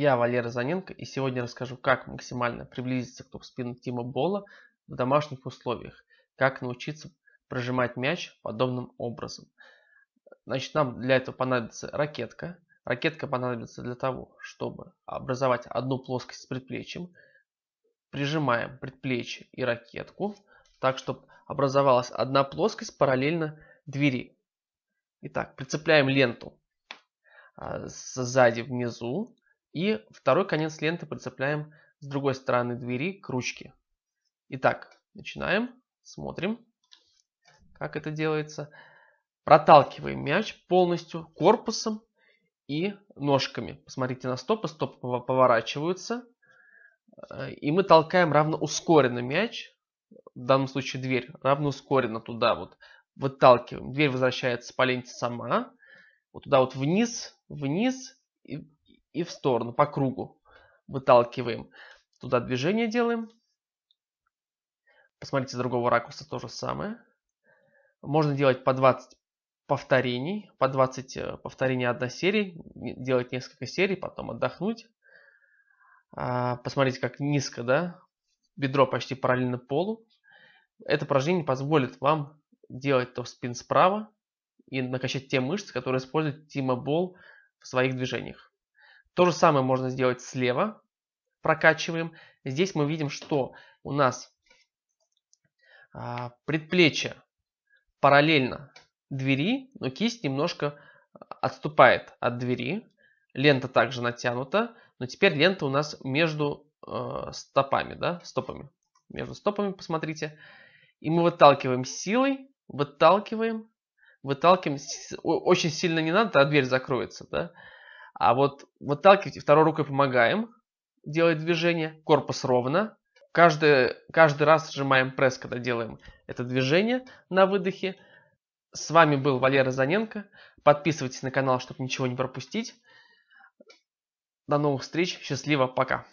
Я Валера Заненко и сегодня расскажу, как максимально приблизиться к топ-спину Тима Бола в домашних условиях, как научиться прожимать мяч подобным образом. Значит, нам для этого понадобится ракетка. Ракетка понадобится для того, чтобы образовать одну плоскость с предплечьем. Прижимаем предплечье и ракетку, так чтобы образовалась одна плоскость параллельно двери. Итак, прицепляем ленту а, сзади внизу и второй конец ленты прицепляем с другой стороны двери к ручке. Итак, начинаем, смотрим, как это делается. Проталкиваем мяч полностью корпусом и ножками. Посмотрите на стопы, стопы поворачиваются. Э, и мы толкаем равно ускоренно мяч, в данном случае дверь, равно ускоренно туда вот выталкиваем. Дверь возвращается по ленте сама, вот туда вот вниз, вниз, и и в сторону, по кругу выталкиваем. Туда движение делаем. Посмотрите с другого ракурса то же самое. Можно делать по 20 повторений, по 20 э, повторений одной серии, делать несколько серий, потом отдохнуть. А, посмотрите, как низко, да, бедро почти параллельно полу. Это упражнение позволит вам делать то спин справа и накачать те мышцы, которые использует Тима Болл в своих движениях. То же самое можно сделать слева. Прокачиваем. Здесь мы видим, что у нас а, предплечье параллельно двери, но кисть немножко а, отступает от двери. Лента также натянута, но теперь лента у нас между а, стопами, да, стопами. Между стопами, посмотрите. И мы выталкиваем силой, выталкиваем, выталкиваем. Очень сильно не надо, а дверь закроется, да. А вот выталкивайте второй рукой помогаем делать движение, корпус ровно. Каждый, каждый раз сжимаем пресс, когда делаем это движение на выдохе. С вами был Валера Заненко. Подписывайтесь на канал, чтобы ничего не пропустить. До новых встреч. Счастливо. Пока.